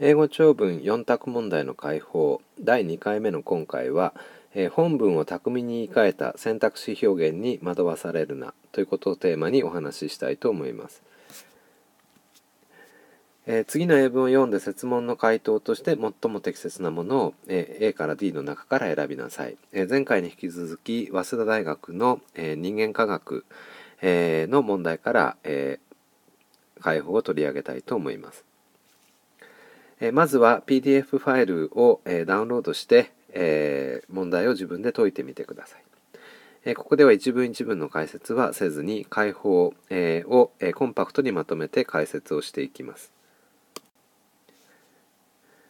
英語長文4択問題の解放第2回目の今回は、えー、本文を巧みに言い換えた選択肢表現に惑わされるなということをテーマにお話ししたいと思います。えー、次の英文を読んで設問の回答として最も適切なものを、えー、A から D の中から選びなさい。え前回に引き続き早稲田大学の、え人間科学、えの問題から、え解放を取り上げたいと思います。えまずは PDF ファイルを、えダウンロードして、え問題を自分で解いてみてください。えここでは一文一文の解説はせずに解放、えを、えコンパクトにまとめて解説をしていきます。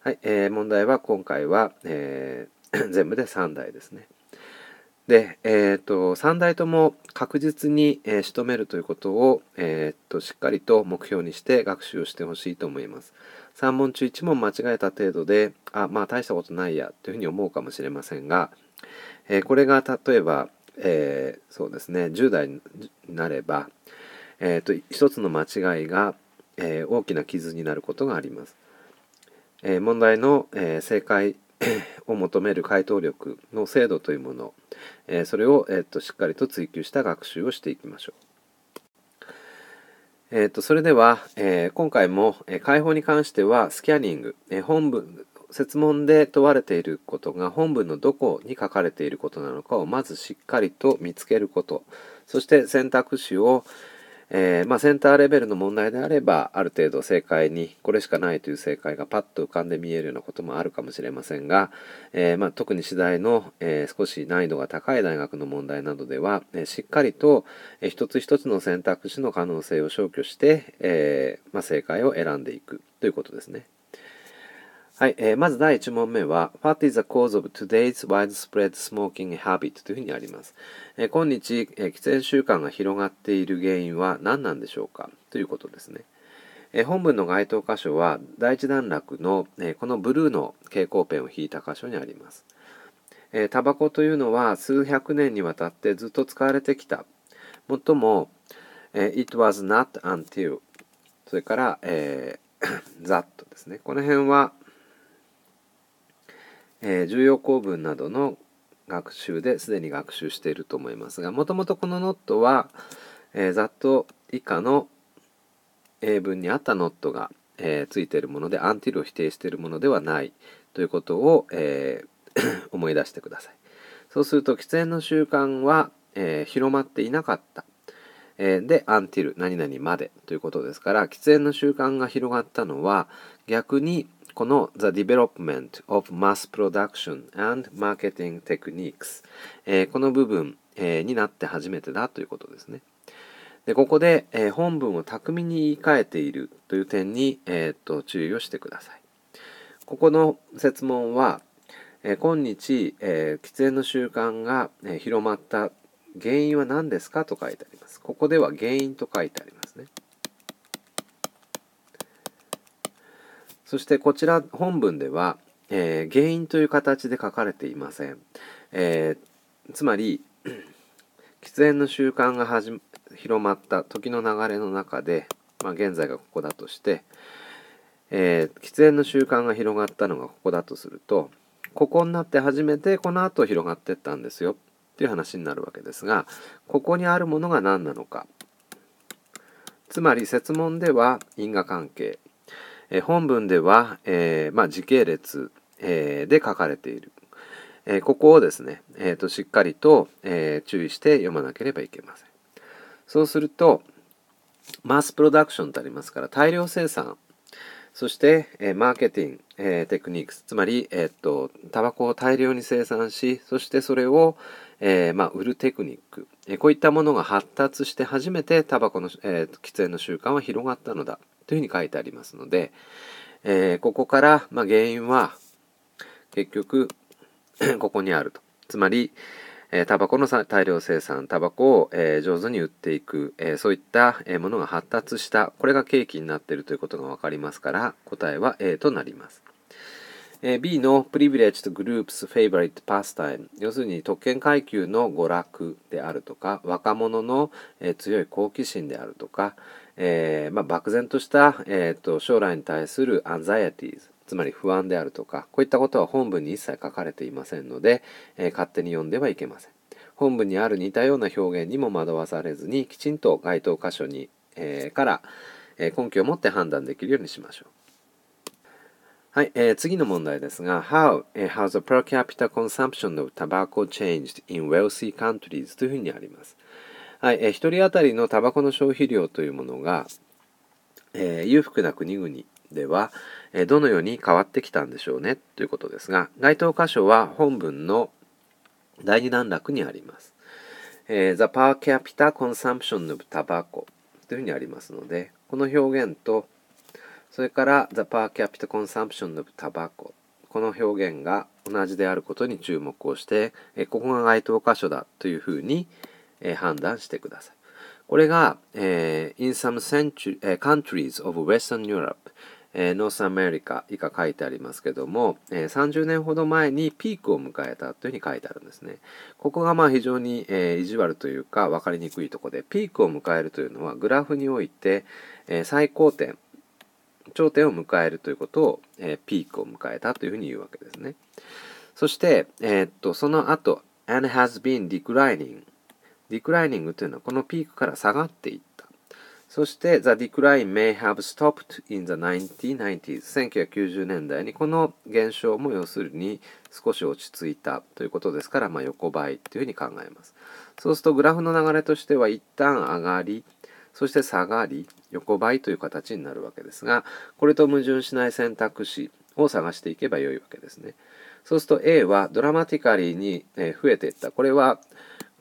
はい、えー、問題は今回は、えー、全部で3台ですね。で、えーと、3台とも確実に、えー、仕留めるということを、えーと、としっかりと目標にして学習をしてほしいと思います。3問中1問間違えた程度であまあ大したことないやというふうに思うかもしれませんが、えー、これが例えば、えー、そうですね10代になれば、えーと、一つの間違いが、えー、大きな傷になることがあります。え問題の、え正解 を求める回答力の精度というもの、えそれを、えーとしっかりと追求した学習をしていきましょう。えーと、とそれでは、えー、今回も、えー、解放に関してはスキャニング、えー、本文説問で問われていることが本文のどこに書かれていることなのかをまずしっかりと見つけることそして選択肢を、えー、まあ、センターレベルの問題であればある程度正解にこれしかないという正解がパッと浮かんで見えるようなこともあるかもしれませんが、えー、まあ、特に次第の、えー、少し難易度が高い大学の問題などでは、えしっかりと、えー、一つ一つの選択肢の可能性を消去して、えまあ、正解を選んでいくということですね。はい、えー、まず第1問目は、What is the cause of today's widespread smoking habit? というふうにあります。えー、今日、えー、喫煙習慣が広がっている原因は何なんでしょうかということですね。えー、本文の該当箇所は、第一段落の、えー、このブルーの蛍光ペンを引いた箇所にあります。えー、タバコというのは数百年にわたってずっと使われてきた。もっとも、えー、It was not until それから、えー、that ですね。この辺は、え重要構文などの学習ですでに学習していると思いますがもともとこのノットは、えー、ざっと以下の英文に合ったノットが、えー、ついているものでアンティルを否定しているものではないということを、えー、思い出してください。そうすると喫煙の習慣は、え広まっていなかった。えで、アンティル、何々までということですから、喫煙の習慣が広がったのは、逆に、この The Development of Mass Production and Marketing Techniques、えー、この部分、えー、になって初めてだということですね。でここで、えー、本文を巧みに言い換えているという点に、えー、っと注意をしてください。ここの説問は、え今日、え喫煙の習慣が、え広まった原因は何ですかと書いてあります。ここでは原因と書いてありますね。そしてこちら本文では、えー、原因という形で書かれていません。えー、つまり 喫煙の習慣が始広まった時の流れの中で、まあ、現在がここだとして、えー、喫煙の習慣が広がったのがここだとするとここになって初めてこの後広がってったんですよっていう話になるわけですがここにあるものが何なのかつまり説問では因果関係え本文では、えまあ、時系列、えで書かれている、えここをですね、えーと、しっかりと、え注意して読まなければいけませんそうするとマスプロダクションとありますから大量生産そして、えー、マーケティング、えー、テクニックス、つまり、えっと、タバコを大量に生産し、そしてそれを、えー、まあ、売るテクニック、えこういったものが発達して初めてタバコの、え喫煙の習慣は広がったのだ。というふうに書いてありますので、えー、ここから、まあ、原因は結局 ここにあると。つまり、えタバコの大量生産、タバコを、えー、上手に売っていく、えー、そういった、えものが発達した、これが契機になっているということが分かりますから、答えは A となります。え B のプリビレッジとグループスフェイ s リッ v パスタ t e 要するに特権階級の娯楽であるとか若者の、え強い好奇心であるとか、えー、まあ、漠然とした、えーと、将来に対するアンザイアティーズつまり不安であるとかこういったことは本文に一切書かれていませんので、えー、勝手に読んではいけません本文にある似たような表現にも惑わされずにきちんと該当箇所に、えー、から、え根拠を持って判断できるようにしましょうはい、えー、次の問題ですが、How has the per capita consumption of tobacco changed in wealthy countries? というふうにあります。はい、えー、1人当たりのタバコの消費量というものが、えー、裕福な国々では、えー、どのように変わってきたんでしょうねということですが該当箇所は本文の第二段落にあります。えー、The per capita consumption of tobacco というふうにありますのでこの表現とそれから The per capita consumption of tobacco この表現が同じであることに注目をして、えここが該当箇所だというふうに、え判断してください。これが、えー、in some century,、え countries of Western Europe えノースアメリカ以下書いてありますけども、えー、30年ほど前にピークを迎えたというふうに書いてあるんですね。ここがまあ非常に、えー、意地悪というか分かりにくいところで、ピークを迎えるというのはグラフにおいて、えー、最高点、頂点を迎えるということを、えー、ピークを迎えたというふうに言うわけですね。そして、えー、っと、その後、and has been declining ディクライニングというのはこのピークから下がっていった。そして、The decline may have stopped in the 1990s. 1990年代にこの現象も要するに少し落ち着いたということですから、まあ、横ばいというふうに考えます。そうするとグラフの流れとしては一旦上がり、そして下がり、横ばいという形になるわけですが、これと矛盾しない選択肢を探していけばよいわけですね。そうすると A はドラマティカリーに増えていった。これは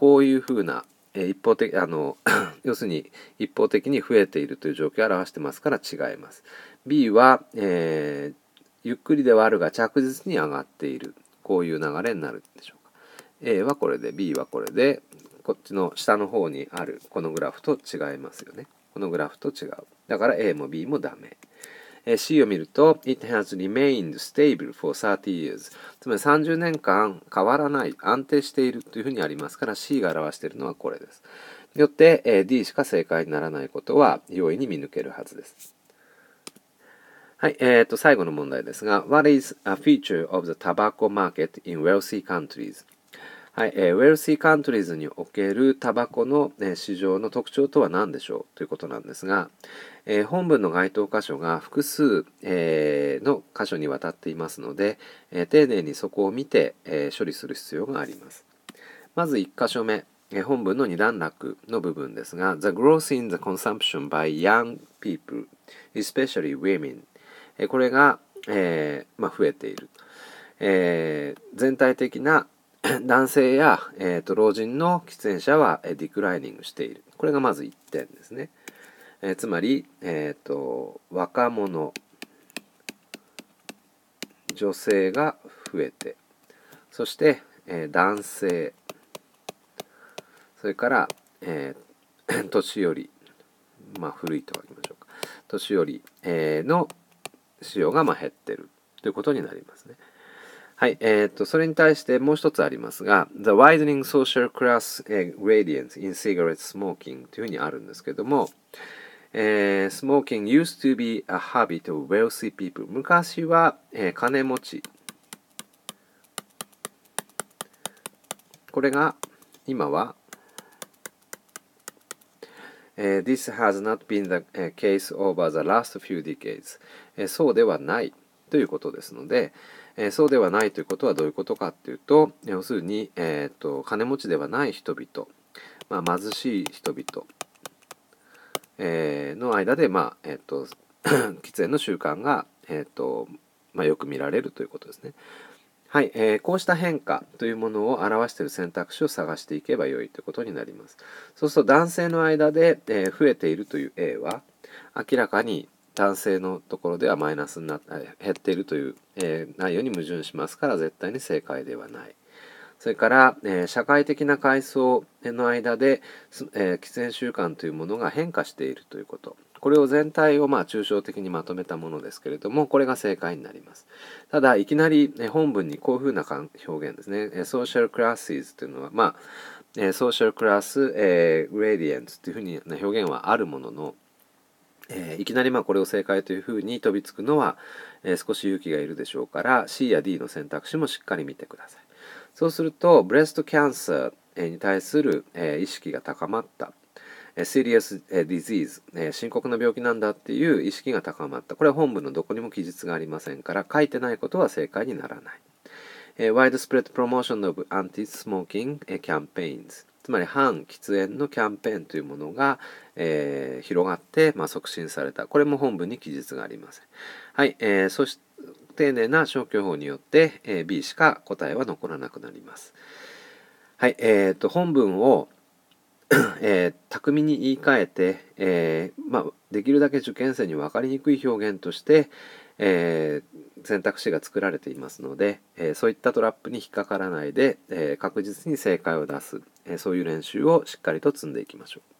こういうふうな、え一方的あの 要するに一方的に増えているという状況を表してますから違います。B は、えー、ゆっくりではあるが着実に上がっているこういう流れになるでしょうか。A はこれで B はこれでこっちの下の方にあるこのグラフと違いますよね。このグラフと違う。だから A も B もダメ。えー、C を見ると、It has remained stable for 30 years。つまり30年間変わらない、安定しているというふうにありますから、C が表しているのはこれです。よって、えー、D しか正解にならないことは容易に見抜けるはずです。はい、えっ、ー、と、最後の問題ですが、What is a feature of the tobacco market in wealthy countries? はい、えウェルシーカントリーズにおけるタバコの、市場の特徴とは何でしょうということなんですが、えー、本文の該当箇所が複数、えー、の箇所にわたっていますので、え丁寧にそこを見て、え処理する必要があります。まず1箇所目、え本文の2段落の部分ですが、The growth in the consumption by young people, especially women、えこれが、えまあ、増えている、え全体的な 男性や、えーと、老人の喫煙者は、えディクライニングしているこれがまず1点ですね、えー、つまり、えーと、と若者女性が増えてそして、えー、男性それから、えー、年寄りまあ古いと書きましょうか年寄り、えー、の使用がまあ減ってるということになりますね。はい、えー、っと、それに対してもう一つありますが、The Widening Social Class g r a d i e n t e in Cigarette Smoking というふうにあるんですけども、えー、Smoking used to be a habit of wealthy people 昔は、えー、金持ちこれが今は、えー、This has not been the case over the last few decades、えー、そうではないということですので、えそうではないということはどういうことかっていうと要するに、えーと、金持ちではない人々、まあ、貧しい人々、えー、の間で、まあえーと、と 喫煙の習慣が、えーとまあ、よく見られるということですね。はい、えー、こうした変化というものを表している選択肢を探していけばよいということになります。そうすると男性の間で、えー、増えているという A は明らかに男性のところではマイナスになっ減っているという、えー、内容に矛盾しますから絶対に正解ではない。それから、えー、社会的な階層の間で、えー、喫煙習慣というものが変化しているということ。これを全体をまあ抽象的にまとめたものですけれども、これが正解になります。ただ、いきなり本文にこういうふうな表現ですね。ソーシャルクラス s というのは、まあ、ソーシャルクラス、えグレディエンツというふうな表現はあるものの、えー、いきなりまこれを正解というふうに飛びつくのは、えー、少し勇気がいるでしょうから C や D の選択肢もしっかり見てくださいそうするとブレストキャンサーに対する、えー、意識が高まった serious disease 深刻な病気なんだっていう意識が高まったこれは本文のどこにも記述がありませんから書いてないことは正解にならない widespread promotion of anti-smoking campaigns つまり反喫煙のキャンペーンというものが、えー、広がって、まあ、促進されたこれも本文に記述がありません。はい、えー、そして丁寧な消去法によって、えー、B しか答えは残らなくなります。はい、えーと、本文を えー、巧みに言い換えて、えーまあ、できるだけ受験生に分かりにくい表現として、えー、選択肢が作られていますので、えー、そういったトラップに引っかからないで、えー、確実に正解を出す、えそういう練習をしっかりと積んでいきましょう。